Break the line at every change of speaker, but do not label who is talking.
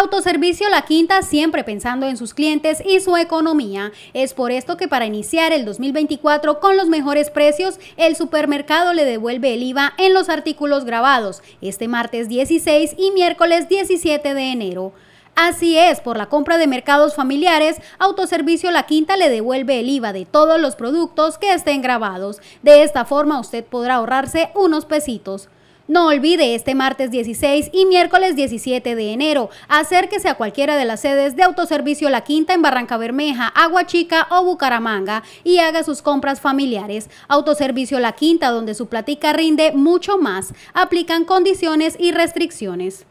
Autoservicio La Quinta siempre pensando en sus clientes y su economía. Es por esto que para iniciar el 2024 con los mejores precios, el supermercado le devuelve el IVA en los artículos grabados este martes 16 y miércoles 17 de enero. Así es, por la compra de mercados familiares, Autoservicio La Quinta le devuelve el IVA de todos los productos que estén grabados. De esta forma usted podrá ahorrarse unos pesitos. No olvide este martes 16 y miércoles 17 de enero. Acérquese a cualquiera de las sedes de autoservicio La Quinta en Barranca Bermeja, Agua Chica o Bucaramanga y haga sus compras familiares. Autoservicio La Quinta, donde su platica rinde mucho más. Aplican condiciones y restricciones.